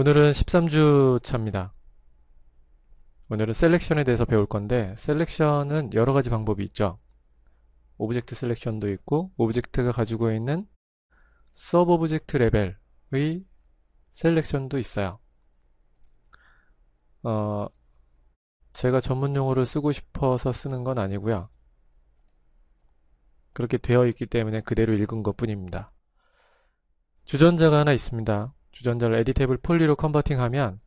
오늘은 13주 차입니다. 오늘은 셀렉션에 대해서 배울 건데 셀렉션은 여러 가지 방법이 있죠. 오브젝트 셀렉션도 있고 오브젝트가 가지고 있는 서브 오브젝트 레벨의 셀렉션도 있어요. 어, 제가 전문 용어를 쓰고 싶어서 쓰는 건 아니고요. 그렇게 되어 있기 때문에 그대로 읽은 것 뿐입니다. 주전자가 하나 있습니다. 주전자를 에디테이블 폴리로 컨버팅하면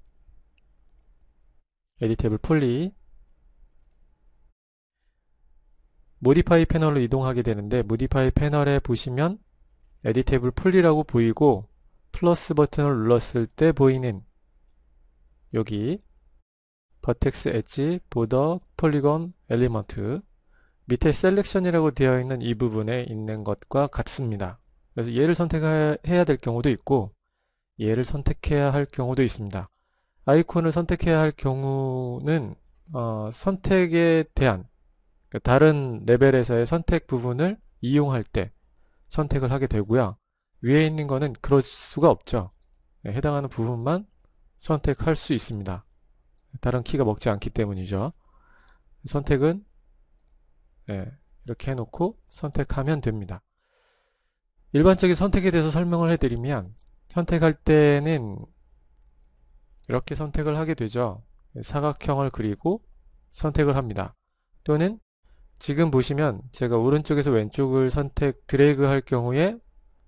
에디테이블 폴리 모디파이 패널로 이동하게 되는데 모디파이 패널에 보시면 에디테이블 폴리라고 보이고 플러스 버튼을 눌렀을 때 보이는 여기 버텍스 엣지 보더 폴리건 엘리먼트 밑에 셀렉션이라고 되어 있는 이 부분에 있는 것과 같습니다. 그래서 얘를 선택해야 될 경우도 있고 얘를 선택해야 할 경우도 있습니다. 아이콘을 선택해야 할 경우는 어, 선택에 대한 그러니까 다른 레벨에서의 선택 부분을 이용할 때 선택을 하게 되고요. 위에 있는 거는 그럴 수가 없죠. 예, 해당하는 부분만 선택할 수 있습니다. 다른 키가 먹지 않기 때문이죠. 선택은 네, 이렇게 해놓고 선택하면 됩니다. 일반적인 선택에 대해서 설명을 해드리면 선택할 때는 이렇게 선택을 하게 되죠. 사각형을 그리고 선택을 합니다. 또는 지금 보시면 제가 오른쪽에서 왼쪽을 선택 드래그 할 경우에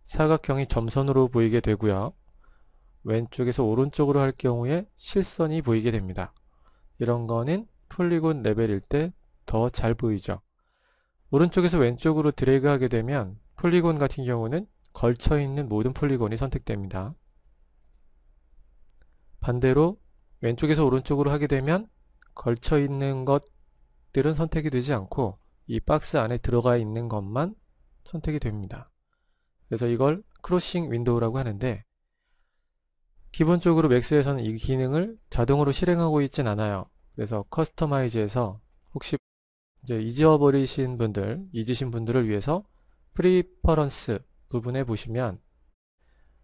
사각형이 점선으로 보이게 되고요. 왼쪽에서 오른쪽으로 할 경우에 실선이 보이게 됩니다. 이런 거는 폴리곤 레벨일 때 더 잘 보이죠. 오른쪽에서 왼쪽으로 드래그 하게 되면 폴리곤 같은 경우는 걸쳐 있는 모든 폴리곤이 선택됩니다. 반대로 왼쪽에서 오른쪽으로 하게 되면 걸쳐 있는 것들은 선택이 되지 않고 이 박스 안에 들어가 있는 것만 선택이 됩니다. 그래서 이걸 크로싱 윈도우라고 하는데 기본적으로 맥스에서는 이 기능을 자동으로 실행하고 있진 않아요. 그래서 커스터마이즈에서 혹시 이제 잊어버리신 분들, 잊으신 분들을 위해서 프리퍼런스 부분에 보시면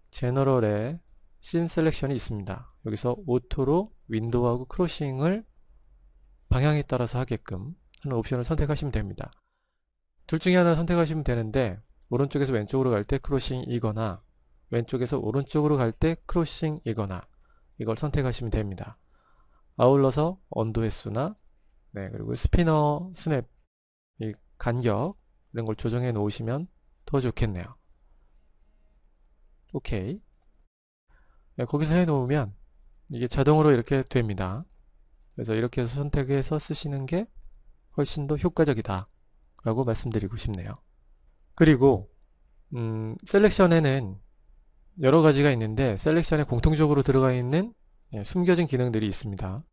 제너럴에 씬 셀렉션이 있습니다. 여기서 오토로 윈도우하고 크로싱을 방향에 따라서 하게끔 하는 옵션을 선택하시면 됩니다. 둘 중에 하나 선택하시면 되는데 오른쪽에서 왼쪽으로 갈 때 크로싱이거나 왼쪽에서 오른쪽으로 갈 때 크로싱이거나 이걸 선택하시면 됩니다. 아울러서 언도 횟수나 네, 그리고 스피너 스냅 이 간격 이런 걸 조정해 놓으시면 더 좋겠네요. 오케이 네, 거기서 해놓으면 이게 자동으로 이렇게 됩니다 그래서 이렇게 해서 선택해서 쓰시는 게 훨씬 더 효과적이다 라고 말씀드리고 싶네요 그리고 음, 셀렉션에는 여러 가지가 있는데 셀렉션에 공통적으로 들어가 있는 예, 숨겨진 기능들이 있습니다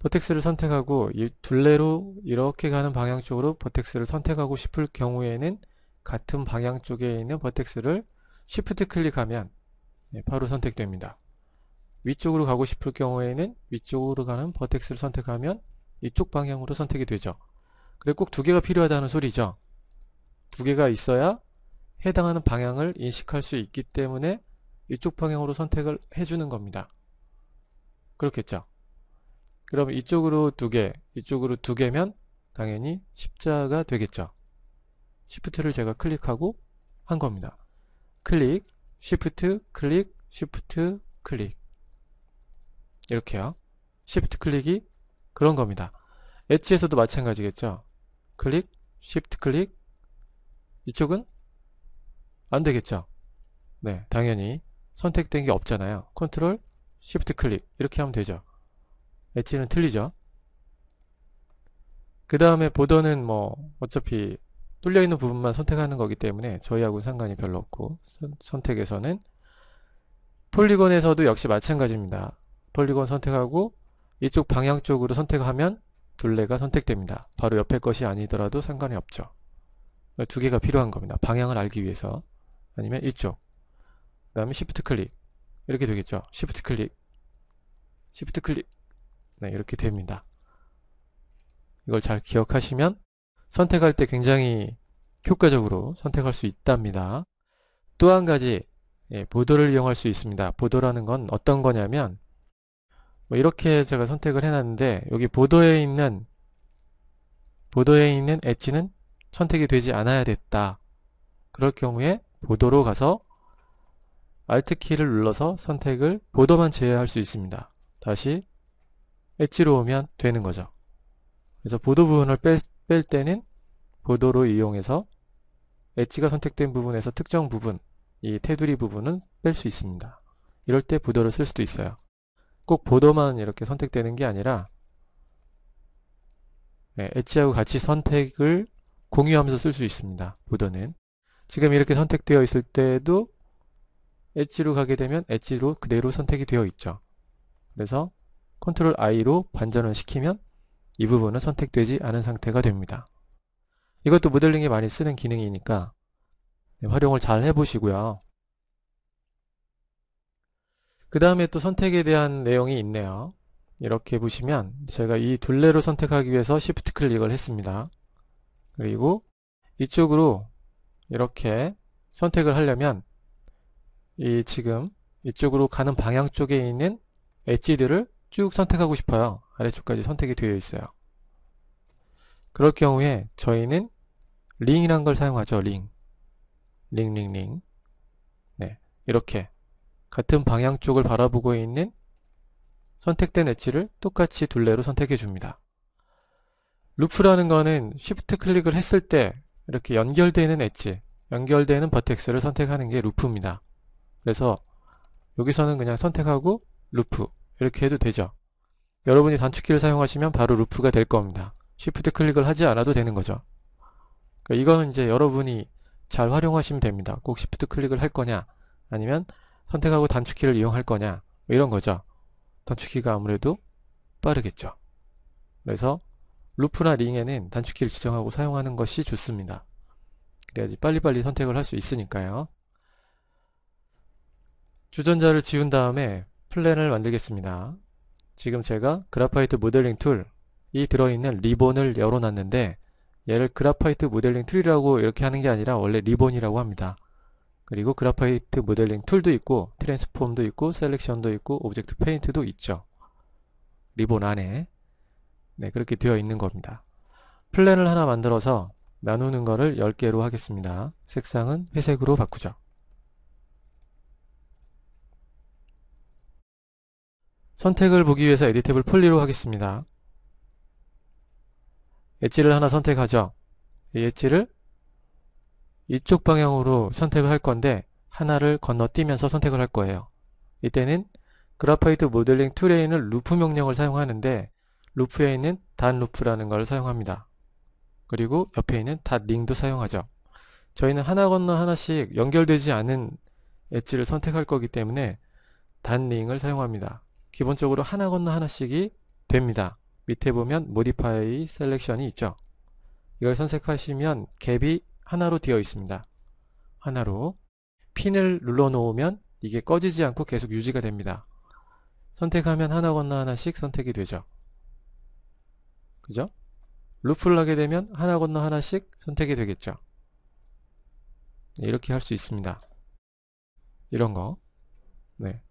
버텍스를 선택하고 이 둘레로 이렇게 가는 방향 쪽으로 버텍스를 선택하고 싶을 경우에는 같은 방향 쪽에 있는 버텍스를 쉬프트 클릭하면 예, 바로 선택됩니다. 위쪽으로 가고 싶을 경우에는 위쪽으로 가는 버텍스를 선택하면 이쪽 방향으로 선택이 되죠. 그래 꼭두 개가 필요하다는 소리죠. 두 개가 있어야 해당하는 방향을 인식할 수 있기 때문에 이쪽 방향으로 선택을 해주는 겁니다. 그렇겠죠. 그럼 이쪽으로 두 개, 이쪽으로 두 개면 당연히 십자가 되겠죠. 시프트를 제가 클릭하고 한 겁니다. 클릭, 쉬프트, 클릭, 쉬프트, 클릭 이렇게요 쉬프트 클릭이 그런 겁니다 엣지에서도 마찬가지겠죠 클릭, 쉬프트 클릭 이쪽은 안 되겠죠 네 당연히 선택된 게 없잖아요 컨트롤, 쉬프트 클릭 이렇게 하면 되죠 엣지는 틀리죠 그 다음에 보더는 뭐 어차피 뚫려있는 부분만 선택하는 거기 때문에 저희하고 상관이 별로 없고 선, 택에서는 폴리곤에서도 역시 마찬가지입니다. 폴리곤 선택하고 이쪽 방향 쪽으로 선택하면 둘레가 선택됩니다. 바로 옆에 것이 아니더라도 상관이 없죠. 두 개가 필요한 겁니다. 방향을 알기 위해서 아니면 이쪽 그 다음에 시프트 클릭 이렇게 되겠죠. 시프트 클릭 시프트 클릭 네, 이렇게 됩니다. 이걸 잘 기억하시면 선택할 때 굉장히 효과적으로 선택할 수 있답니다. 또 한 가지 예, 보도를 이용할 수 있습니다. 보도라는 건 어떤 거냐면 뭐 이렇게 제가 선택을 해놨는데 여기 보도에 있는 보도에 있는 엣지는 선택이 되지 않아야 됐다. 그럴 경우에 보도로 가서 Alt 키를 눌러서 선택을 보도만 제외할 수 있습니다. 다시 엣지로 오면 되는 거죠. 그래서 보도 부분을 뺄, 뺄 때는 보도로 이용해서 엣지가 선택된 부분에서 특정 부분, 이 테두리 부분은 뺄 수 있습니다. 이럴 때 보도를 쓸 수도 있어요. 꼭 보도만 이렇게 선택되는 게 아니라 네, 엣지하고 같이 선택을 공유하면서 쓸 수 있습니다. 보도는. 지금 이렇게 선택되어 있을 때도 엣지로 가게 되면 엣지로 그대로 선택이 되어 있죠. 그래서 컨트롤 I로 반전을 시키면 이 부분은 선택되지 않은 상태가 됩니다. 이것도 모델링에 많이 쓰는 기능이니까 네, 활용을 잘 해보시고요. 그 다음에 또 선택에 대한 내용이 있네요. 이렇게 보시면 제가 이 둘레로 선택하기 위해서 Shift 클릭을 했습니다. 그리고 이쪽으로 이렇게 선택을 하려면 이 지금 이쪽으로 가는 방향 쪽에 있는 엣지들을 쭉 선택하고 싶어요. 아래쪽까지 선택이 되어 있어요. 그럴 경우에 저희는 링이란 걸 사용하죠. 링. 링, 링, 링. 네. 이렇게 같은 방향 쪽을 바라보고 있는 선택된 엣지를 똑같이 둘레로 선택해 줍니다. 루프라는 거는 쉬프트 클릭을 했을 때 이렇게 연결되는 엣지, 연결되는 버텍스를 선택하는 게 루프입니다. 그래서 여기서는 그냥 선택하고 루프 이렇게 해도 되죠. 여러분이 단축키를 사용하시면 바로 루프가 될 겁니다. 쉬프트 클릭을 하지 않아도 되는 거죠. 그러니까 이거는 이제 여러분이 잘 활용하시면 됩니다. 꼭 쉬프트 클릭을 할 거냐 아니면 선택하고 단축키를 이용할 거냐 뭐 이런 거죠. 단축키가 아무래도 빠르겠죠. 그래서 루프나 링에는 단축키를 지정하고 사용하는 것이 좋습니다. 그래야지 빨리빨리 선택을 할 수 있으니까요. 주전자를 지운 다음에 플랜을 만들겠습니다. 지금 제가 그래파이트 모델링 툴이 들어있는 리본을 열어놨는데 얘를 그래파이트 모델링 툴이라고 이렇게 하는 게 아니라 원래 리본이라고 합니다. 그리고 그래파이트 모델링 툴도 있고 트랜스폼도 있고 셀렉션도 있고 오브젝트 페인트도 있죠. 리본 안에 네 그렇게 되어 있는 겁니다. 플랜을 하나 만들어서 나누는 거를 10개로 하겠습니다. 색상은 회색으로 바꾸죠. 선택을 보기 위해서 에디탭을 폴리로 하겠습니다. 엣지를 하나 선택하죠. 이 엣지를 이쪽 방향으로 선택을 할 건데 하나를 건너뛰면서 선택을 할 거예요. 이때는 그래파이트 모델링 툴에 있는 루프 명령을 사용하는데 루프에 있는 단 루프라는 걸 사용합니다. 그리고 옆에 있는 닷 링도 사용하죠. 저희는 하나 건너 하나씩 연결되지 않은 엣지를 선택할 거기 때문에 단 링을 사용합니다. 기본적으로 하나 건너 하나씩이 됩니다. 밑에 보면 modify selection이 있죠. 이걸 선택하시면 갭이 하나로 되어 있습니다. 하나로 핀을 눌러 놓으면 이게 꺼지지 않고 계속 유지가 됩니다. 선택하면 하나 건너 하나씩 선택이 되죠. 그죠? 루프를 하게 되면 하나 건너 하나씩 선택이 되겠죠. 네, 이렇게 할 수 있습니다. 이런 거. 네.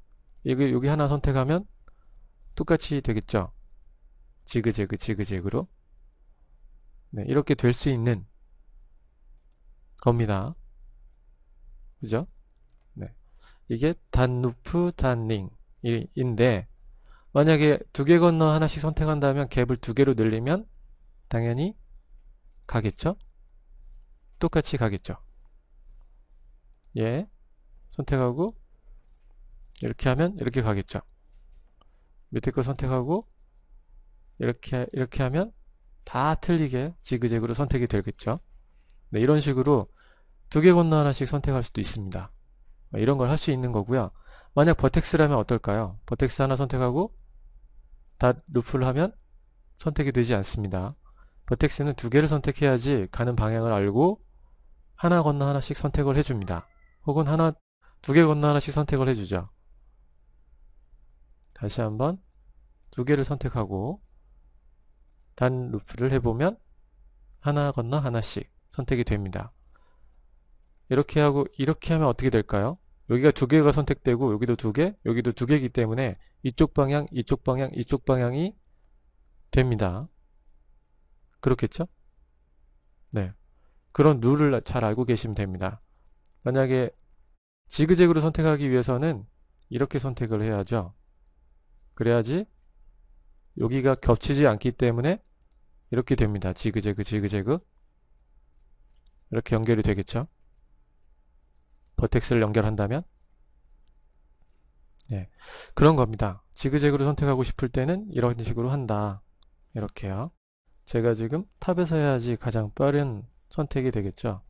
여기, 여기 하나 선택하면 똑같이 되겠죠. 지그재그 지그재그로 네, 이렇게 될 수 있는 겁니다. 그죠? 네. 이게 단루프, 단링인데 만약에 두 개 건너 하나씩 선택한다면 갭을 두 개로 늘리면 당연히 가겠죠? 똑같이 가겠죠? 예 선택하고 이렇게 하면 이렇게 가겠죠? 밑에 거 선택하고 이렇게 이렇게 하면 다 틀리게 지그재그로 선택이 되겠죠 네, 이런 식으로 두 개 건너 하나씩 선택할 수도 있습니다 뭐 이런 걸 할 수 있는 거고요 만약 버텍스라면 어떨까요 버텍스 하나 선택하고 다 루프를 하면 선택이 되지 않습니다 버텍스는 두 개를 선택해야지 가는 방향을 알고 하나 건너 하나씩 선택을 해줍니다 혹은 하나 두 개 건너 하나씩 선택을 해주죠 다시 한번 두 개를 선택하고 단 루프를 해보면 하나 건너 하나씩 선택이 됩니다. 이렇게 하고 이렇게 하면 어떻게 될까요? 여기가 두 개가 선택되고 여기도 두 개, 여기도 두 개이기 때문에 이쪽 방향, 이쪽 방향, 이쪽 방향이 됩니다. 그렇겠죠? 네. 그런 룰을 잘 알고 계시면 됩니다. 만약에 지그재그로 선택하기 위해서는 이렇게 선택을 해야죠. 그래야지 여기가 겹치지 않기 때문에 이렇게 됩니다. 지그재그 지그재그 이렇게 연결이 되겠죠. 버텍스를 연결한다면 예, 그런 겁니다. 지그재그로 선택하고 싶을 때는 이런 식으로 한다. 이렇게요. 제가 지금 탑에서 해야지 가장 빠른 선택이 되겠죠.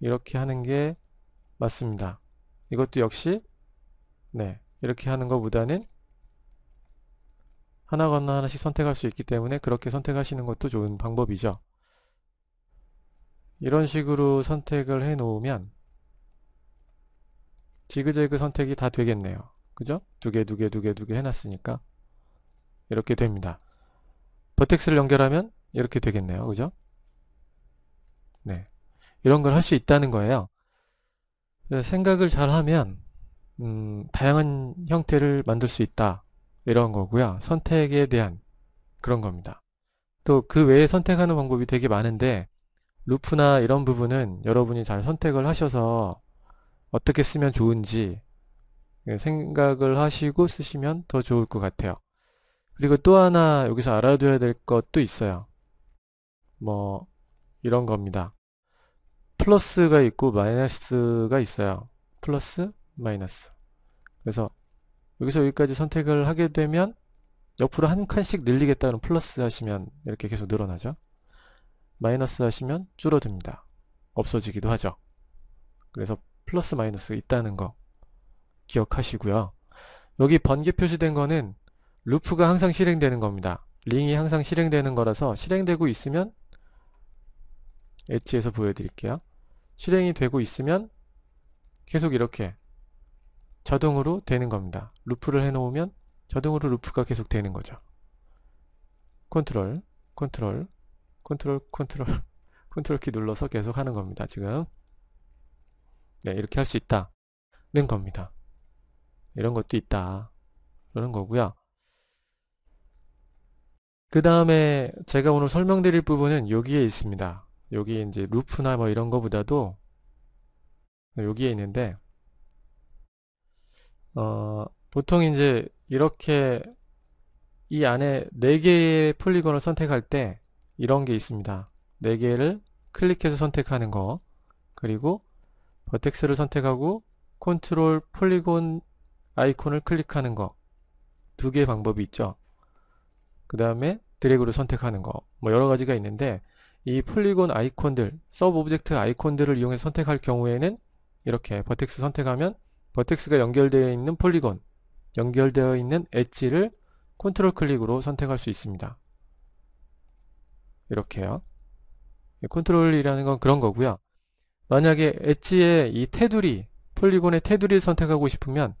이렇게 하는 게 맞습니다. 이것도 역시 네 이렇게 하는 것보다는 하나거나 하나씩 선택할 수 있기 때문에 그렇게 선택하시는 것도 좋은 방법이죠. 이런 식으로 선택을 해 놓으면 지그재그 선택이 다 되겠네요. 그죠? 두 개, 두 개, 두 개, 두 개 해놨으니까 이렇게 됩니다. 버텍스를 연결하면 이렇게 되겠네요. 그죠? 네. 이런 걸 할 수 있다는 거예요. 생각을 잘하면 음, 다양한 형태를 만들 수 있다. 이런 거고요. 선택에 대한 그런 겁니다. 또 그 외에 선택하는 방법이 되게 많은데 루프나 이런 부분은 여러분이 잘 선택을 하셔서 어떻게 쓰면 좋은지 생각을 하시고 쓰시면 더 좋을 것 같아요. 그리고 또 하나 여기서 알아둬야 될 것도 있어요. 뭐 이런 겁니다. 플러스가 있고 마이너스가 있어요. 플러스, 마이너스. 그래서 여기서 여기까지 선택을 하게 되면 옆으로 한 칸씩 늘리겠다는 플러스 하시면 이렇게 계속 늘어나죠. 마이너스 하시면 줄어듭니다. 없어지기도 하죠. 그래서 플러스 마이너스 있다는 거 기억하시고요. 여기 번개 표시된 거는 루프가 항상 실행되는 겁니다. 링이 항상 실행되는 거라서 실행되고 있으면 엣지에서 보여드릴게요. 실행이 되고 있으면 계속 이렇게 자동으로 되는 겁니다. 루프를 해놓으면 자동으로 루프가 계속 되는 거죠. 컨트롤, 컨트롤, 컨트롤, 컨트롤, 컨트롤 키 눌러서 계속 하는 겁니다. 지금 네, 이렇게 할 수 있다는 겁니다. 이런 것도 있다. 그런 거고요. 그 다음에 제가 오늘 설명드릴 부분은 여기에 있습니다. 여기 이제 루프나 뭐 이런 거보다도 여기에 있는데 어, 보통 이제 이렇게 이 안에 4개의 폴리건을 선택할 때 이런 게 있습니다. 4개를 클릭해서 선택하는 거 그리고 버텍스를 선택하고 컨트롤 폴리곤 아이콘을 클릭하는 거 두 개의 방법이 있죠. 그 다음에 드래그로 선택하는 거 뭐 여러 가지가 있는데 이 폴리곤 아이콘들 서브 오브젝트 아이콘들을 이용해서 선택할 경우에는 이렇게 버텍스 선택하면 버텍스가 연결되어 있는 폴리곤, 연결되어 있는 엣지를 컨트롤 클릭으로 선택할 수 있습니다. 이렇게요. 컨트롤이라는 건 그런 거고요. 만약에 엣지의 이 테두리, 폴리곤의 테두리를 선택하고 싶으면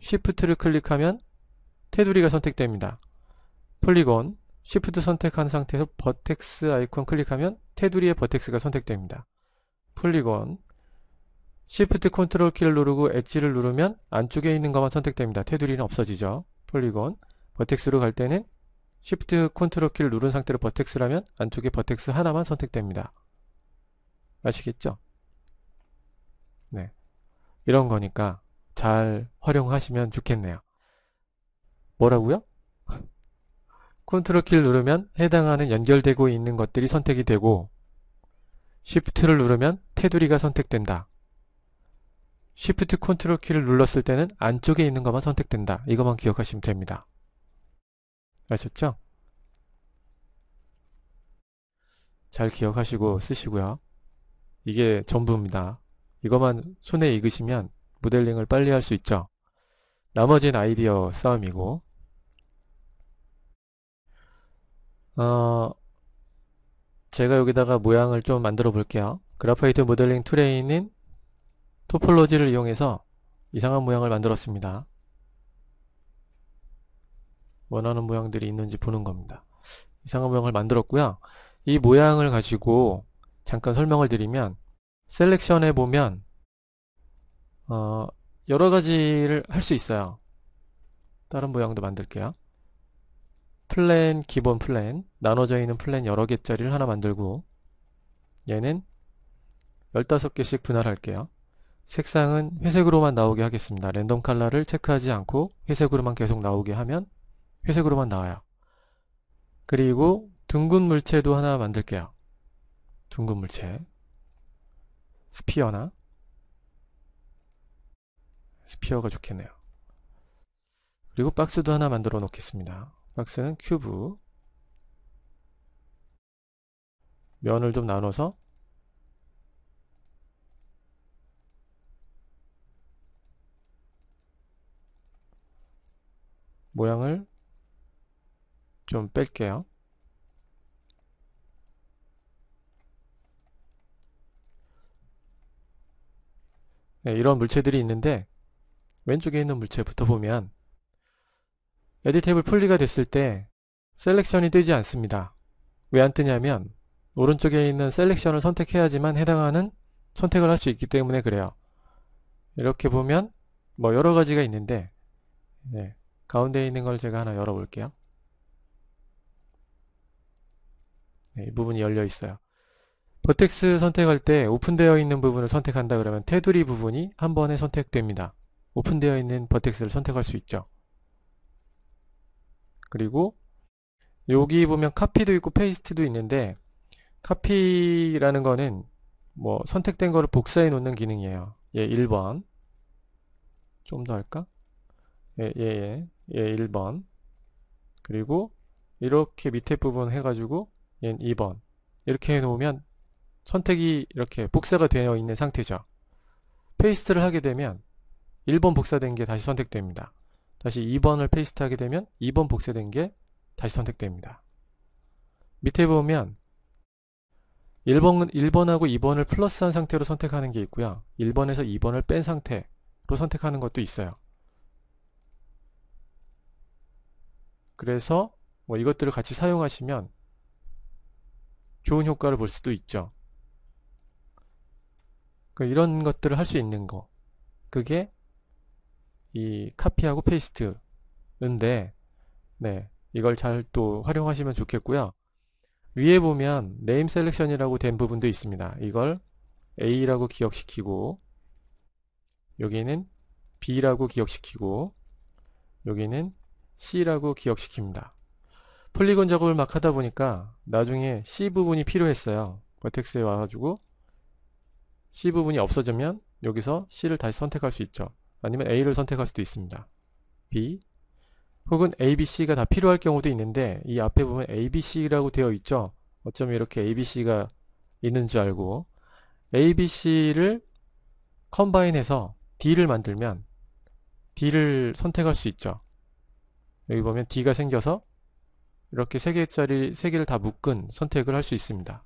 쉬프트를 클릭하면 테두리가 선택됩니다. 폴리곤, 쉬프트 선택한 상태에서 버텍스 아이콘 클릭하면 테두리의 버텍스가 선택됩니다. 폴리곤, Shift 컨트롤 키를 누르고 엣지를 누르면 안쪽에 있는 것만 선택됩니다. 테두리는 없어지죠. 폴리곤. 버텍스로 갈 때는 Shift 컨트롤 키를 누른 상태로 버텍스라면 안쪽에 버텍스 하나만 선택됩니다. 아시겠죠? 네. 이런 거니까 잘 활용하시면 좋겠네요. 뭐라고요? 컨트롤 키를 누르면 해당하는 연결되고 있는 것들이 선택이 되고 Shift를 누르면 테두리가 선택된다. Shift 컨트롤 키를 눌렀을 때는 안쪽에 있는 것만 선택된다. 이것만 기억하시면 됩니다. 아셨죠? 잘 기억하시고 쓰시고요. 이게 전부입니다. 이것만 손에 익으시면 모델링을 빨리 할 수 있죠. 나머진 아이디어 싸움이고 어, 제가 여기다가 모양을 좀 만들어 볼게요. 그래파이트 모델링 트레이닝 토폴로지를 이용해서 이상한 모양을 만들었습니다. 원하는 모양들이 있는지 보는 겁니다. 이상한 모양을 만들었고요. 이 모양을 가지고 잠깐 설명을 드리면 셀렉션에 보면 어, 여러 가지를 할 수 있어요. 다른 모양도 만들게요. 플랜, 기본 플랜, 나눠져 있는 플랜 여러 개짜리를 하나 만들고 얘는 15개씩 분할할게요. 색상은 회색으로만 나오게 하겠습니다. 랜덤 컬러를 체크하지 않고 회색으로만 계속 나오게 하면 회색으로만 나와요. 그리고 둥근 물체도 하나 만들게요. 둥근 물체 스피어나 스피어가 좋겠네요. 그리고 박스도 하나 만들어 놓겠습니다. 박스는 큐브 면을 좀 나눠서 모양을 좀 뺄게요. 네, 이런 물체들이 있는데 왼쪽에 있는 물체부터 보면 에디테이블 폴리가 됐을 때 셀렉션이 뜨지 않습니다. 왜 안 뜨냐면 오른쪽에 있는 셀렉션을 선택해야지만 해당하는 선택을 할 수 있기 때문에 그래요. 이렇게 보면 뭐 여러 가지가 있는데 네. 가운데 있는 걸 제가 하나 열어볼게요. 네, 이 부분이 열려 있어요. 버텍스 선택할 때 오픈되어 있는 부분을 선택한다 그러면 테두리 부분이 한 번에 선택됩니다. 오픈되어 있는 버텍스를 선택할 수 있죠. 그리고 여기 보면 카피도 있고 페이스트도 있는데 카피라는 거는 뭐 선택된 거를 복사해 놓는 기능이에요. 예, 1번. 좀 더 할까? 예, 예, 예. 예 1번 그리고 이렇게 밑에 부분 해가지고 얘는 2번 이렇게 해놓으면 선택이 이렇게 복사가 되어 있는 상태죠 페이스트를 하게 되면 1번 복사된 게 다시 선택됩니다 다시 2번을 페이스트 하게 되면 2번 복사된 게 다시 선택됩니다 밑에 보면 1번, 1번하고 2번을 플러스한 상태로 선택하는 게 있고요 1번에서 2번을 뺀 상태로 선택하는 것도 있어요 그래서 뭐 이것들을 같이 사용하시면 좋은 효과를 볼 수도 있죠. 그러니까 이런 것들을 할 수 있는 거. 그게 이 카피하고 페이스트인데, 네. 이걸 잘 또 활용하시면 좋겠고요. 위에 보면 네임 셀렉션이라고 된 부분도 있습니다. 이걸 A라고 기억시키고, 여기는 B라고 기억시키고, 여기는 C라고 기억시킵니다. 폴리곤 작업을 막 하다 보니까 나중에 C 부분이 필요했어요. 버텍스에 와가지고 C 부분이 없어지면 여기서 C를 다시 선택할 수 있죠. 아니면 A를 선택할 수도 있습니다. B 혹은 A, B, C가 다 필요할 경우도 있는데 이 앞에 보면 A, B, C라고 되어 있죠. 어쩌면 이렇게 A, B, C가 있는 줄 알고 A, B, C를 컴바인해서 D를 만들면 D를 선택할 수 있죠. 여기 음. 보면 D가 생겨서 이렇게 3개짜리 3개를 다 묶은 선택을 할 수 있습니다.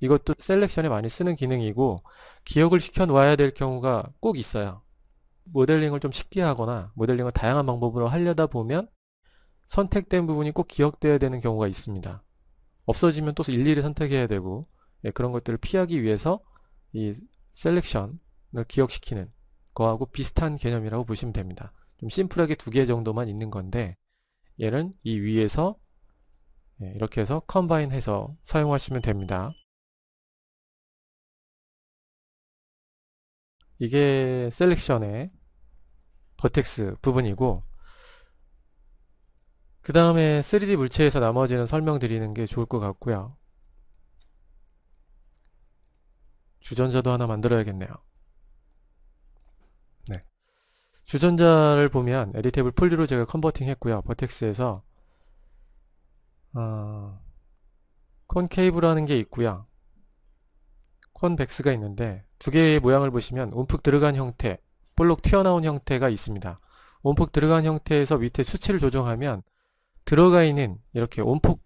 이것도 셀렉션에 많이 쓰는 기능이고 기억을 시켜 놓아야 될 경우가 꼭 있어요. 모델링을 좀 쉽게 하거나 모델링을 다양한 방법으로 하려다 보면 선택된 부분이 꼭 기억돼야 되는 경우가 있습니다. 없어지면 또 일일이 선택해야 되고 예, 그런 것들을 피하기 위해서 이 셀렉션을 기억시키는 거하고 비슷한 개념이라고 보시면 됩니다. 좀 심플하게 두 개 정도만 있는 건데 얘는 이 위에서 예, 이렇게 해서 컴바인 해서 사용하시면 됩니다. 이게 셀렉션의 버텍스 부분이고 그 다음에 3D 물체에서 나머지는 설명드리는 게 좋을 것 같고요. 주전자도 하나 만들어야겠네요. 주전자를 보면 에디테이블 폴리로 제가 컨버팅 했고요. 버텍스에서 어, 콘케이브라는 게 있고요. 콘백스가 있는데 두 개의 모양을 보시면 움푹 들어간 형태, 볼록 튀어나온 형태가 있습니다. 움푹 들어간 형태에서 밑에 수치를 조정하면 들어가 있는 이렇게 움푹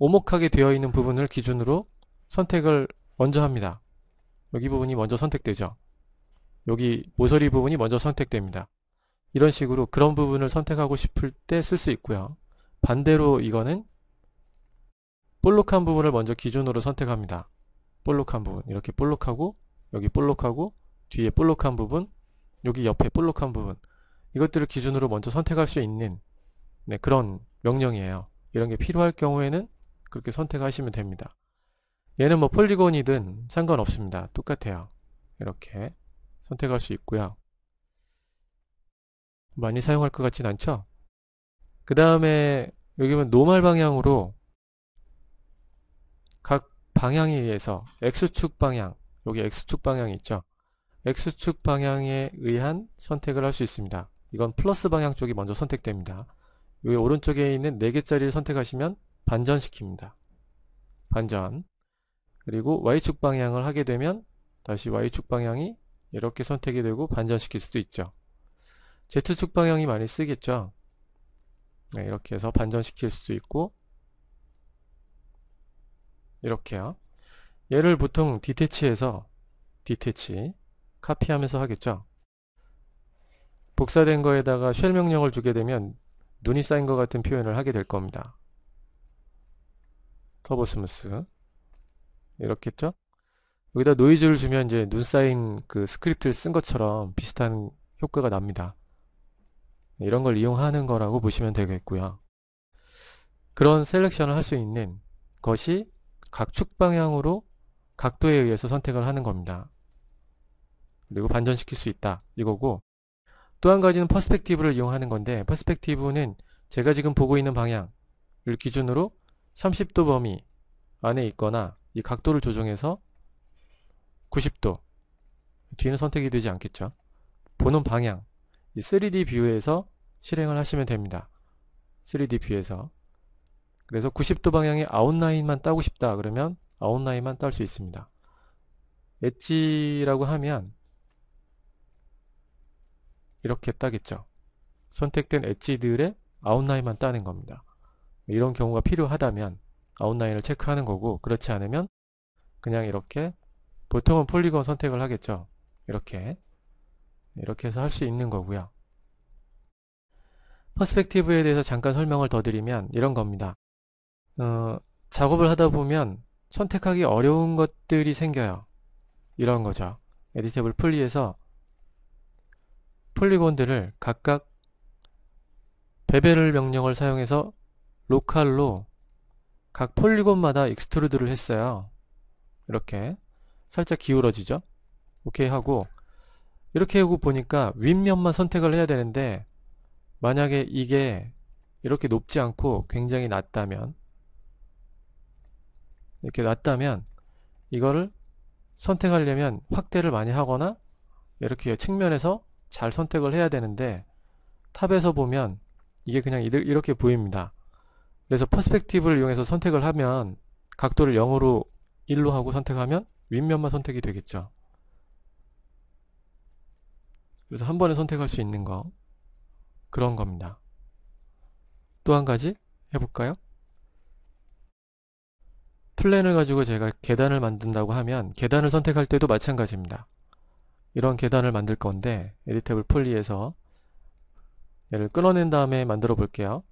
오목하게 되어 있는 부분을 기준으로 선택을 먼저 합니다. 여기 부분이 먼저 선택되죠. 여기 모서리 부분이 먼저 선택됩니다. 이런 식으로 그런 부분을 선택하고 싶을 때 쓸 수 있고요. 반대로 이거는 볼록한 부분을 먼저 기준으로 선택합니다. 볼록한 부분 이렇게 볼록하고 여기 볼록하고 뒤에 볼록한 부분 여기 옆에 볼록한 부분 이것들을 기준으로 먼저 선택할 수 있는 네, 그런 명령이에요. 이런 게 필요할 경우에는 그렇게 선택하시면 됩니다. 얘는 뭐 폴리곤이든 상관없습니다. 똑같아요. 이렇게 선택할 수 있고요. 많이 사용할 것 같진 않죠? 그 다음에 여기 보면 노말 방향으로 각 방향에 의해서 X축 방향, 여기 X축 방향이 있죠? X축 방향에 의한 선택을 할 수 있습니다. 이건 플러스 방향 쪽이 먼저 선택됩니다. 여기 오른쪽에 있는 4개짜리를 선택하시면 반전시킵니다. 반전. 그리고 Y축 방향을 하게 되면 다시 Y축 방향이 이렇게 선택이 되고 반전시킬 수도 있죠. Z축 방향이 많이 쓰겠죠. 네, 이렇게 해서 반전시킬 수도 있고 이렇게요. 얘를 보통 디테치해서 디테치 카피하면서 하겠죠. 복사된 거에다가 쉘 명령을 주게 되면 눈이 쌓인 것 같은 표현을 하게 될 겁니다. 터보 스무스 이렇겠죠? 여기다 노이즈를 주면 이제 눈 쌓인 그 스크립트를 쓴 것처럼 비슷한 효과가 납니다. 이런 걸 이용하는 거라고 보시면 되겠고요. 그런 셀렉션을 할 수 있는 것이 각축 방향으로 각도에 의해서 선택을 하는 겁니다. 그리고 반전시킬 수 있다 이거고 또 한 가지는 퍼스펙티브를 이용하는 건데 퍼스펙티브는 제가 지금 보고 있는 방향을 기준으로 30도 범위 안에 있거나 이 각도를 조정해서 90도 뒤는 선택이 되지 않겠죠 보는 방향 이 3D 뷰에서 실행을 하시면 됩니다 3D 뷰에서 그래서 90도 방향의 아웃라인만 따고 싶다 그러면 아웃라인만 딸 수 있습니다 엣지라고 하면 이렇게 따겠죠 선택된 엣지들의 아웃라인만 따는 겁니다 이런 경우가 필요하다면 아웃라인을 체크하는 거고 그렇지 않으면 그냥 이렇게 보통은 폴리곤 선택을 하겠죠 이렇게 이렇게 해서 할 수 있는 거고요 퍼스펙티브에 대해서 잠깐 설명을 더 드리면 이런 겁니다 어, 작업을 하다 보면 선택하기 어려운 것들이 생겨요 이런 거죠 에디테블폴리에서 폴리곤들을 각각 베벨 명령을 사용해서 로컬로 각 폴리곤마다 익스트루드를 했어요 이렇게 살짝 기울어지죠 오케이 하고 이렇게 하고 보니까 윗면만 선택을 해야 되는데 만약에 이게 이렇게 높지 않고 굉장히 낮다면 이렇게 낮다면 이거를 선택하려면 확대를 많이 하거나 이렇게 측면에서 잘 선택을 해야 되는데 탑에서 보면 이게 그냥 이렇게 보입니다 그래서 퍼스펙티브를 이용해서 선택을 하면 각도를 0으로 1로 하고 선택하면 윗면만 선택이 되겠죠. 그래서 한 번에 선택할 수 있는 거 그런 겁니다. 또 한 가지 해볼까요? 플랜을 가지고 제가 계단을 만든다고 하면 계단을 선택할 때도 마찬가지입니다. 이런 계단을 만들 건데 에디테이블 폴리에서 얘를 끊어낸 다음에 만들어 볼게요.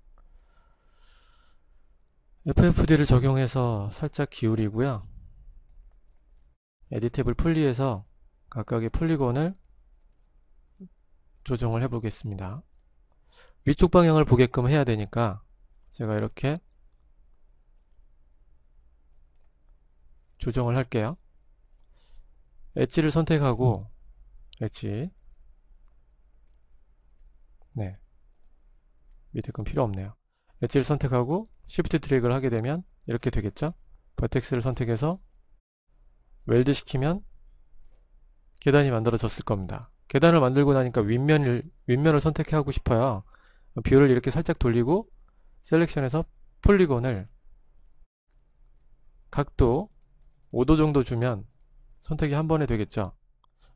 FFD를 적용해서 살짝 기울이고요. 에디탭을 풀리해서 각각의 폴리곤을 조정을 해 보겠습니다 위쪽 방향을 보게끔 해야 되니까 제가 이렇게 조정을 할게요 엣지를 선택하고 엣지 네 밑에 건 필요 없네요 엣지를 선택하고 Shift 드래그를 하게 되면 이렇게 되겠죠 버텍스를 선택해서 웰드 시키면 계단이 만들어졌을 겁니다. 계단을 만들고 나니까 윗면을, 윗면을 선택해 하고 싶어요. 뷰를 이렇게 살짝 돌리고 셀렉션에서 폴리곤을 각도 5도 정도 주면 선택이 한 번에 되겠죠.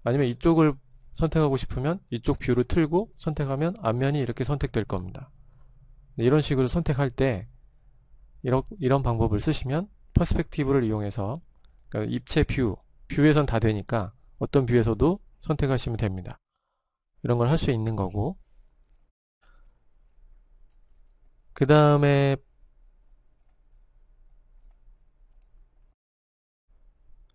아니면 이쪽을 선택하고 싶으면 이쪽 뷰를 틀고 선택하면 앞면이 이렇게 선택될 겁니다. 네, 이런 식으로 선택할 때 이런, 이런 방법을 쓰시면 퍼스펙티브를 이용해서 그러니까 입체 뷰, 뷰에선 다 되니까 어떤 뷰에서도 선택하시면 됩니다. 이런 걸 할 수 있는 거고 그 다음에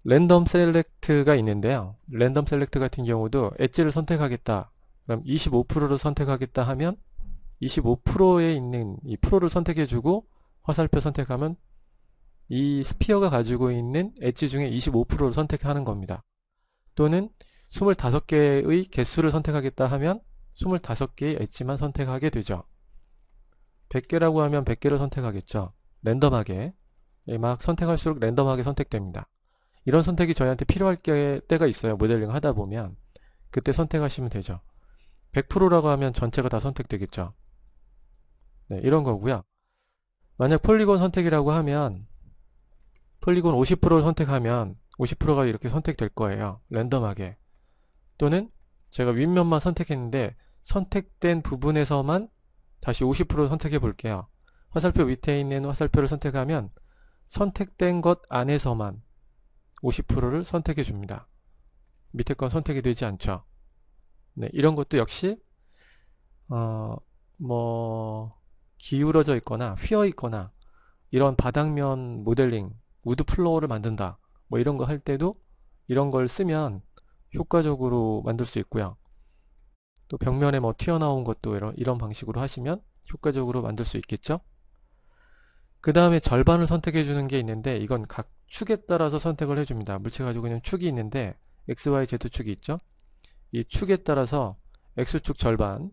랜덤 셀렉트가 있는데요. 랜덤 셀렉트 같은 경우도 엣지를 선택하겠다. 그럼 25%를 선택하겠다 하면 25%에 있는 이 프로를 선택해주고 화살표 선택하면 이 스피어가 가지고 있는 엣지 중에 25%를 선택하는 겁니다. 또는 25개의 개수를 선택하겠다 하면 25개의 엣지만 선택하게 되죠. 100개라고 하면 100개를 선택하겠죠. 랜덤하게 예, 막 선택할수록 랜덤하게 선택됩니다. 이런 선택이 저희한테 필요할 때가 있어요. 모델링 하다 보면 그때 선택하시면 되죠. 100%라고 하면 전체가 다 선택되겠죠. 네, 이런 거고요. 만약 폴리곤 선택이라고 하면 폴리곤 50%를 선택하면 50%가 이렇게 선택될 거예요. 랜덤하게. 또는 제가 윗면만 선택했는데 선택된 부분에서만 다시 50% 선택해 볼게요. 화살표 밑에 있는 화살표를 선택하면 선택된 것 안에서만 50%를 선택해 줍니다. 밑에 건 선택이 되지 않죠. 네, 이런 것도 역시 어, 뭐 기울어져 있거나 휘어 있거나 이런 바닥면 모델링 우드 플로어를 만든다 뭐 이런 거 할 때도 이런 걸 쓰면 효과적으로 만들 수 있고요 또 벽면에 뭐 튀어나온 것도 이런, 이런 방식으로 하시면 효과적으로 만들 수 있겠죠 그 다음에 절반을 선택해 주는 게 있는데 이건 각 축에 따라서 선택을 해줍니다 물체 가지고 있는 축이 있는데 XYZ축이 있죠 이 축에 따라서 X축 절반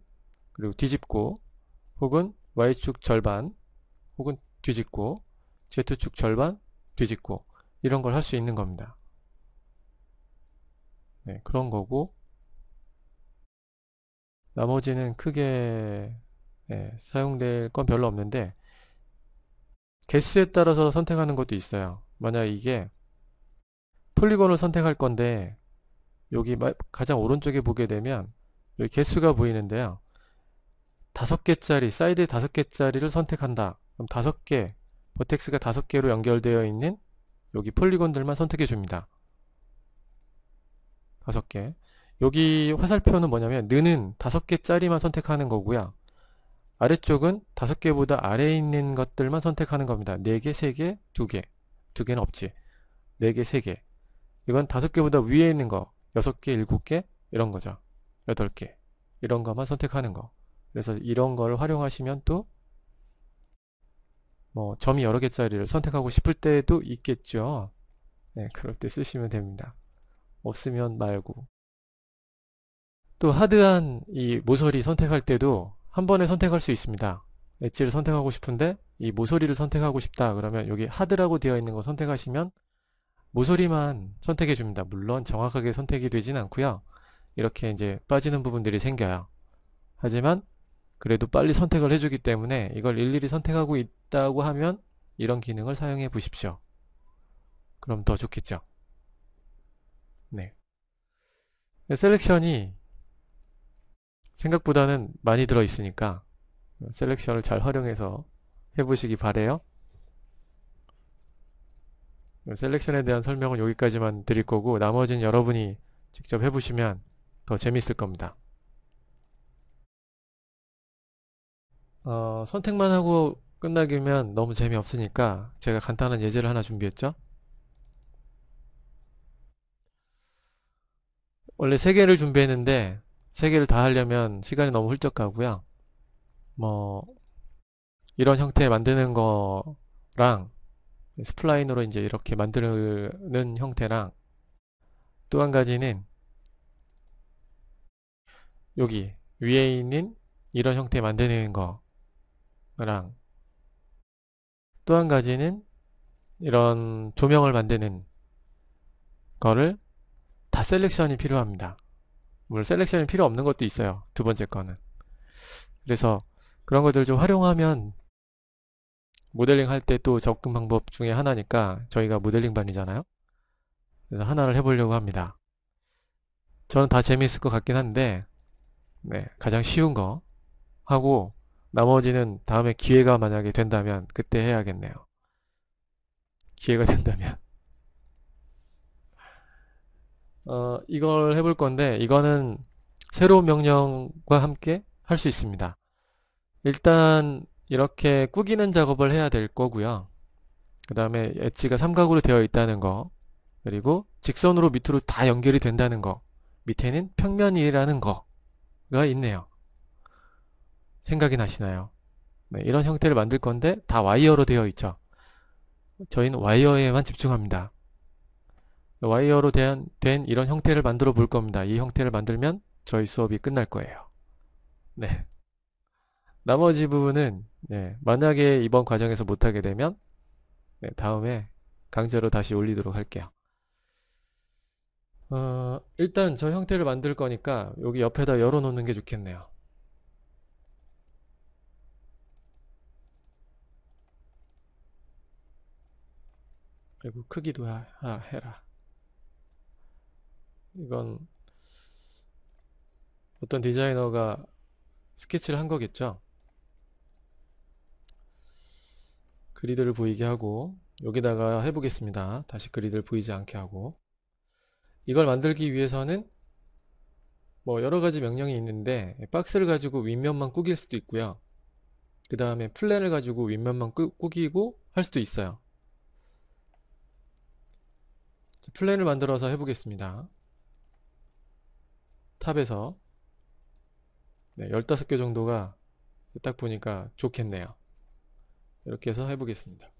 그리고 뒤집고 혹은 Y축 절반 혹은 뒤집고 Z축 절반 뒤집고 이런 걸 할 수 있는 겁니다. 네, 그런 거고 나머지는 크게 네, 사용될 건 별로 없는데 개수에 따라서 선택하는 것도 있어요. 만약 이게 폴리곤을 선택할 건데 여기 가장 오른쪽에 보게 되면 여기 개수가 보이는데요. 다섯 개짜리 사이드 다섯 개짜리를 선택한다. 그럼 다섯 개 버텍스가 다섯 개로 연결되어 있는 여기 폴리곤들만 선택해 줍니다. 다섯 개. 여기 화살표는 뭐냐면 느는 다섯 개짜리만 선택하는 거고요. 아래쪽은 다섯 개보다 아래에 있는 것들만 선택하는 겁니다. 네 개, 세 개, 두 개. 두 개는 없지. 네 개, 세 개. 이건 다섯 개보다 위에 있는 거. 여섯 개, 일곱 개 이런 거죠. 여덟 개. 이런 거만 선택하는 거. 그래서 이런 걸 활용하시면 또뭐 점이 여러 개짜리를 선택하고 싶을 때도 있겠죠. 네, 그럴 때 쓰시면 됩니다. 없으면 말고. 또 하드한 이 모서리 선택할 때도 한 번에 선택할 수 있습니다. 엣지를 선택하고 싶은데 이 모서리를 선택하고 싶다 그러면 여기 하드라고 되어 있는 거 선택하시면 모서리만 선택해 줍니다. 물론 정확하게 선택이 되진 않고요. 이렇게 이제 빠지는 부분들이 생겨요. 하지만 그래도 빨리 선택을 해주기 때문에 이걸 일일이 선택하고 있다고 하면 이런 기능을 사용해 보십시오. 그럼 더 좋겠죠. 네. 셀렉션이 생각보다는 많이 들어있으니까 셀렉션을 잘 활용해서 해보시기 바래요. 셀렉션에 대한 설명은 여기까지만 드릴 거고 나머지는 여러분이 직접 해보시면 더 재밌을 겁니다. 어, 선택만 하고 끝나기면 너무 재미없으니까 제가 간단한 예제를 하나 준비했죠. 원래 3개를 준비했는데 3개를 다 하려면 시간이 너무 훌쩍 가고요. 뭐 이런 형태 만드는 거랑 스플라인으로 이제 이렇게 만드는 형태랑 또 한 가지는 여기 위에 있는 이런 형태 만드는 거 랑또한 가지는 이런 조명을 만드는 거를 다 셀렉션이 필요합니다. 물론 셀렉션이 필요 없는 것도 있어요. 두 번째 거는. 그래서 그런 것들 좀 활용하면 모델링 할 때 또 접근 방법 중에 하나니까 저희가 모델링 반이잖아요. 그래서 하나를 해보려고 합니다. 저는 다 재미있을 것 같긴 한데 네, 가장 쉬운 거 하고 나머지는 다음에 기회가 만약에 된다면 그때 해야겠네요. 기회가 된다면. 어, 이걸 해볼 건데 이거는 새로운 명령과 함께 할 수 있습니다. 일단 이렇게 꾸기는 작업을 해야 될 거고요. 그 다음에 엣지가 삼각으로 되어 있다는 거 그리고 직선으로 밑으로 다 연결이 된다는 거 밑에는 평면이라는 거가 있네요. 생각이 나시나요? 네, 이런 형태를 만들 건데 다 와이어로 되어 있죠. 저희는 와이어에만 집중합니다. 와이어로 된, 된 이런 형태를 만들어 볼 겁니다. 이 형태를 만들면 저희 수업이 끝날 거예요. 네. 나머지 부분은 네, 만약에 이번 과정에서 못하게 되면 네, 다음에 강제로 다시 올리도록 할게요. 어, 일단 저 형태를 만들 거니까 여기 옆에다 열어놓는 게 좋겠네요. 그리고 크기도 하, 아, 해라. 이건 어떤 디자이너가 스케치를 한 거겠죠. 그리드를 보이게 하고 여기다가 해보겠습니다. 다시 그리드를 보이지 않게 하고 이걸 만들기 위해서는 뭐 여러가지 명령이 있는데 박스를 가지고 윗면만 꾸길 수도 있고요. 그 다음에 플랜을 가지고 윗면만 꾸, 꾸기고 할 수도 있어요. 플랜을 만들어서 해보겠습니다. 탑에서 네, 15개 정도가 딱 보니까 좋겠네요. 이렇게 해서 해보겠습니다.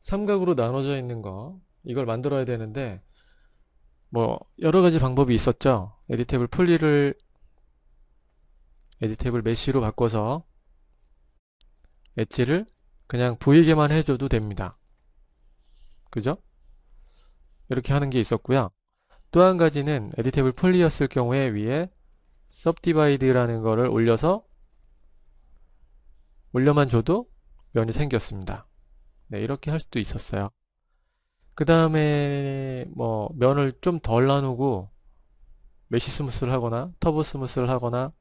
삼각으로 나눠져 있는 거 이걸 만들어야 되는데 뭐 여러가지 방법이 있었죠. 에디테이블 폴리를 에디테이블 메쉬로 바꿔서 엣지를 그냥 보이게만 해줘도 됩니다. 그죠? 이렇게 하는 게 있었고요. 또 한 가지는 에디테이블 폴리였을 경우에 위에 subdivide라는 거를 올려서 올려만 줘도 면이 생겼습니다. 네, 이렇게 할 수도 있었어요. 그 다음에 뭐 면을 좀 덜 나누고 메시 스무스를 하거나 터보 스무스를 하거나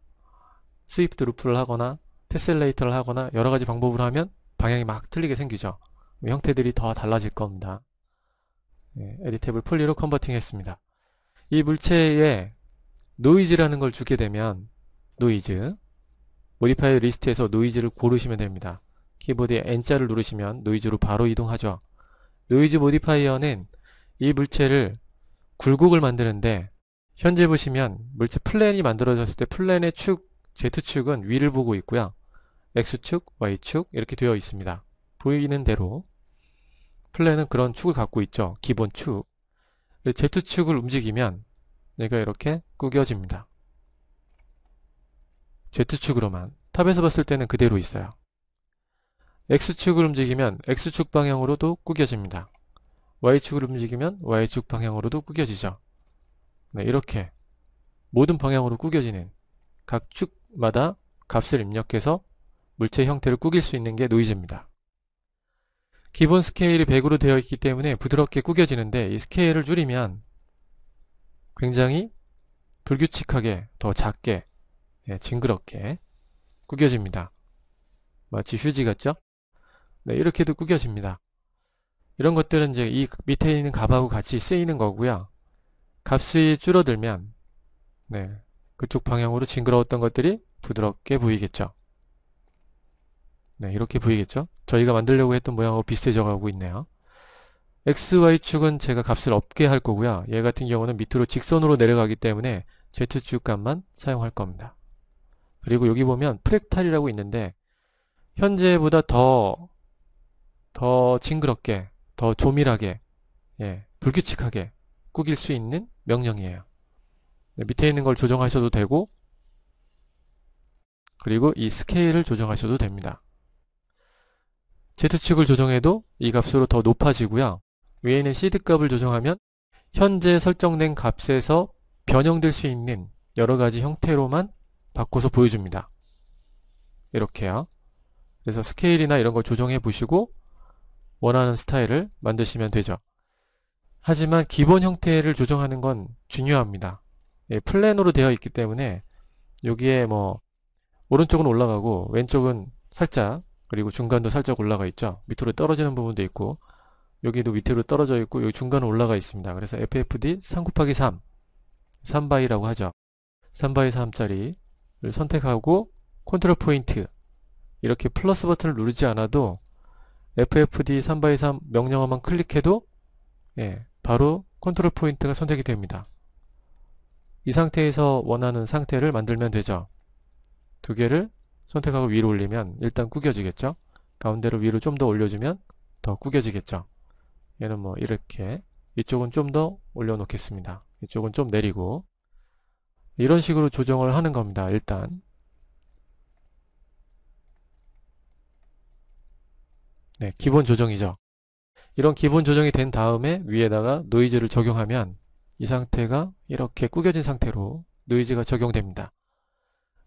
스위프트 루프를 하거나 테셀레이터를 하거나 여러 가지 방법을 하면 방향이 막 틀리게 생기죠. 뭐 형태들이 더 달라질 겁니다. 예, 에디테이블 폴리로 컨버팅 했습니다. 이 물체에 노이즈라는 걸 주게 되면 노이즈 모디파이 리스트에서 노이즈를 고르시면 됩니다. 키보드에 N자를 누르시면 노이즈로 바로 이동하죠. 노이즈 모디파이어는 이 물체를 굴곡을 만드는데 현재 보시면 물체 플랜이 만들어졌을 때 플랜의 축 Z축은 위를 보고 있고요. X축, Y축 이렇게 되어 있습니다. 보이는 대로 플랜은 그런 축을 갖고 있죠. 기본 축. Z축을 움직이면 얘가 이렇게 꾸겨집니다. Z축으로만. 탑에서 봤을 때는 그대로 있어요. X축을 움직이면 X축 방향으로도 꾸겨집니다. Y축을 움직이면 Y축 방향으로도 꾸겨지죠. 네, 이렇게 모든 방향으로 꾸겨지는 각 축마다 값을 입력해서 물체 형태를 꾸길 수 있는 게 노이즈입니다. 기본 스케일이 100으로 되어 있기 때문에 부드럽게 구겨지는데 이 스케일을 줄이면 굉장히 불규칙하게 더 작게 예, 징그럽게 구겨집니다. 마치 휴지 같죠? 네, 이렇게도 구겨집니다. 이런 것들은 이제 이 밑에 있는 값하고 같이 쓰이는 거고요. 값이 줄어들면 네, 그쪽 방향으로 징그러웠던 것들이 부드럽게 보이겠죠. 네, 이렇게 보이겠죠? 저희가 만들려고 했던 모양하고 비슷해져 가고 있네요. XY축은 제가 값을 없게 할 거고요. 얘 같은 경우는 밑으로 직선으로 내려가기 때문에 Z축 값만 사용할 겁니다. 그리고 여기 보면 프랙탈이라고 있는데 현재보다 더, 더 징그럽게, 더 조밀하게, 예, 불규칙하게 꾸길 수 있는 명령이에요. 네, 밑에 있는 걸 조정하셔도 되고 그리고 이 스케일을 조정하셔도 됩니다. Z축을 조정해도 이 값으로 더 높아지고요. 위에 있는 시드 값을 조정하면 현재 설정된 값에서 변형될 수 있는 여러 가지 형태로만 바꿔서 보여줍니다. 이렇게요. 그래서 스케일이나 이런 걸 조정해 보시고 원하는 스타일을 만드시면 되죠. 하지만 기본 형태를 조정하는 건 중요합니다. 예, 플랜으로 되어 있기 때문에 여기에 뭐 오른쪽은 올라가고 왼쪽은 살짝 그리고 중간도 살짝 올라가 있죠 밑으로 떨어지는 부분도 있고 여기도 밑으로 떨어져 있고 여기 중간에 올라가 있습니다 그래서 FFD 3 곱하기 3 3바이라고 하죠 3바이 3짜리를 선택하고 컨트롤 포인트 이렇게 플러스 버튼을 누르지 않아도 FFD 3x3 바 명령어만 클릭해도 예, 바로 컨트롤 포인트가 선택이 됩니다. 이 상태에서 원하는 상태를 만들면 되죠. 두 개를 선택하고 위로 올리면 일단 구겨지겠죠 가운데로 위로 좀 더 올려주면 더 구겨지겠죠 얘는 뭐 이렇게 이쪽은 좀 더 올려놓겠습니다 이쪽은 좀 내리고 이런 식으로 조정을 하는 겁니다 일단 네 기본 조정이죠 이런 기본 조정이 된 다음에 위에다가 노이즈를 적용하면 이 상태가 이렇게 꾸겨진 상태로 노이즈가 적용됩니다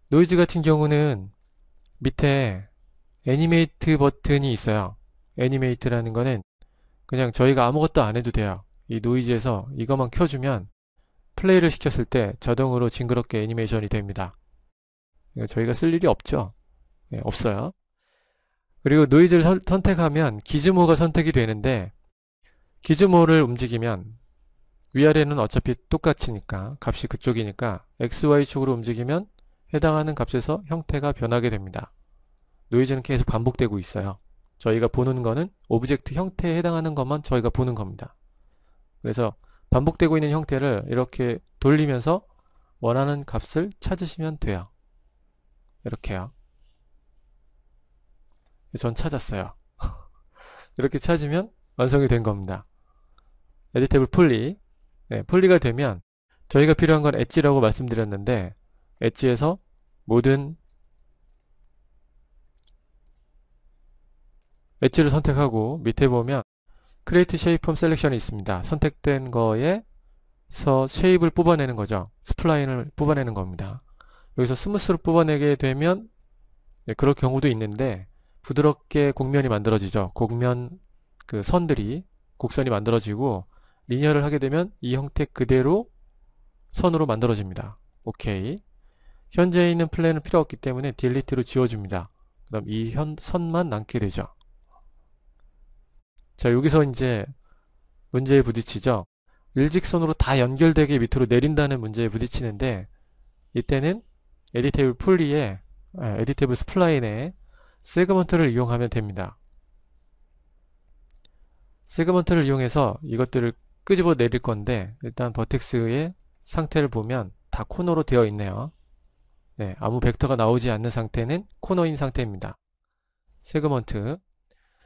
노이즈 같은 경우는 밑에 애니메이트 버튼이 있어요. 애니메이트라는 거는 그냥 저희가 아무것도 안 해도 돼요. 이 노이즈에서 이것만 켜주면 플레이를 시켰을 때 자동으로 징그럽게 애니메이션이 됩니다. 저희가 쓸 일이 없죠. 네, 없어요. 그리고 노이즈를 선, 선택하면 기즈모가 선택이 되는데 기즈모를 움직이면 위아래는 어차피 똑같으니까 값이 그쪽이니까 XY축으로 움직이면 해당하는 값에서 형태가 변하게 됩니다. 노이즈는 계속 반복되고 있어요. 저희가 보는 거는 오브젝트 형태에 해당하는 것만 저희가 보는 겁니다. 그래서 반복되고 있는 형태를 이렇게 돌리면서 원하는 값을 찾으시면 돼요. 이렇게요. 전 찾았어요. 이렇게 찾으면 완성이 된 겁니다. 에디테블 폴리 네, 폴리가 되면 저희가 필요한 건 엣지라고 말씀드렸는데 엣지에서 모든 엣지를 선택하고 밑에 보면 크레이트 쉐입 폼 셀렉션이 있습니다. 선택된 거에서 쉐입을 뽑아내는 거죠. 스플라인을 뽑아내는 겁니다. 여기서 스무스로 뽑아내게 되면 네, 그럴 경우도 있는데 부드럽게 곡면이 만들어지죠. 곡면 그 선들이 곡선이 만들어지고 리니어를 하게 되면 이 형태 그대로 선으로 만들어집니다. 오케이. 현재 있는 플랜은 필요 없기 때문에 딜리트로 지워줍니다. 그럼 이 현, 선만 남게 되죠. 자 여기서 이제 문제에 부딪히죠. 일직선으로 다 연결되게 밑으로 내린다는 문제에 부딪히는데 이때는 에디테이블 풀리에 아, 에디테이블 스플라인에 세그먼트를 이용하면 됩니다. 세그먼트를 이용해서 이것들을 끄집어 내릴 건데 일단 버텍스의 상태를 보면 다 코너로 되어 있네요. 네, 아무 벡터가 나오지 않는 상태는 코너인 상태입니다. 세그먼트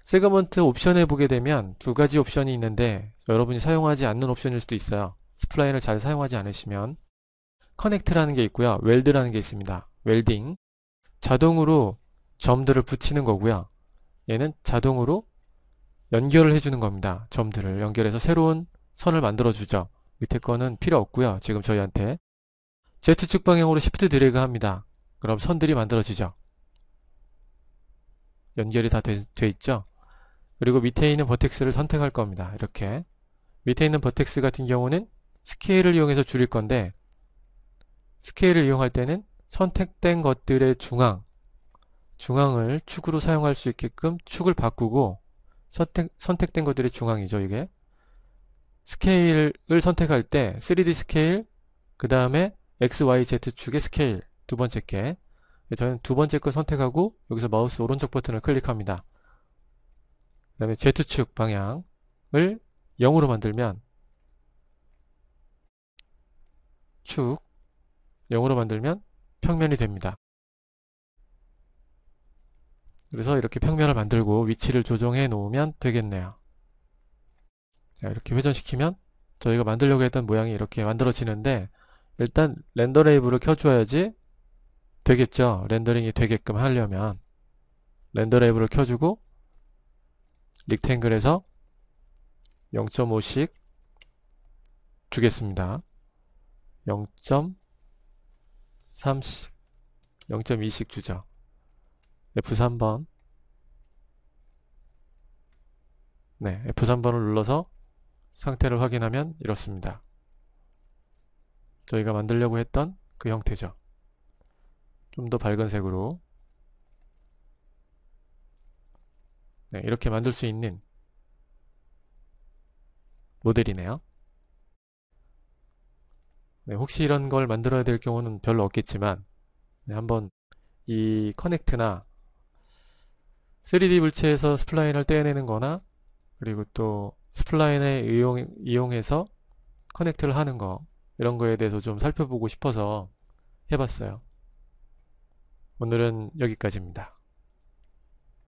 세그먼트 옵션에 보게 되면 두 가지 옵션이 있는데 여러분이 사용하지 않는 옵션일 수도 있어요. 스플라인을 잘 사용하지 않으시면 커넥트라는 게 있고요. 웰드라는 게 있습니다. 웰딩 자동으로 점들을 붙이는 거고요. 얘는 자동으로 연결을 해주는 겁니다. 점들을 연결해서 새로운 선을 만들어주죠. 밑에 거는 필요 없고요. 지금 저희한테 Z축 방향으로 시프트 드래그 합니다. 그럼 선들이 만들어지죠. 연결이 다 돼 있죠. 그리고 밑에 있는 버텍스를 선택할 겁니다. 이렇게 밑에 있는 버텍스 같은 경우는 스케일을 이용해서 줄일 건데 스케일을 이용할 때는 선택된 것들의 중앙 중앙을 축으로 사용할 수 있게끔 축을 바꾸고 선택, 선택된 것들의 중앙이죠 이게 스케일을 선택할 때 3D 스케일 그 다음에 XYZ축의 스케일 두 번째 게 예, 저는 두 번째 걸 선택하고 여기서 마우스 오른쪽 버튼을 클릭합니다. 그 다음에 Z축 방향을 0으로 만들면 축 0으로 만들면 평면이 됩니다. 그래서 이렇게 평면을 만들고 위치를 조정해 놓으면 되겠네요. 이렇게 회전시키면 저희가 만들려고 했던 모양이 이렇게 만들어지는데 일단 렌더 레이블을 켜줘야지 되겠죠. 렌더링이 되게끔 하려면 렌더 레이블을 켜주고 릭탱글에서 0.5씩 주겠습니다. 0.3씩 0.2씩 주죠. F3번 네, F3번을 눌러서 상태를 확인하면 이렇습니다. 저희가 만들려고 했던 그 형태죠. 좀 더 밝은 색으로 네, 이렇게 만들 수 있는 모델이네요. 네, 혹시 이런 걸 만들어야 될 경우는 별로 없겠지만 네, 한번 이 커넥트나 3D 물체에서 스플라인을 떼어내는 거나 그리고 또 스플라인을 이용, 이용해서 커넥트를 하는 거 이런 거에 대해서 좀 살펴보고 싶어서 해봤어요. 오늘은 여기까지입니다.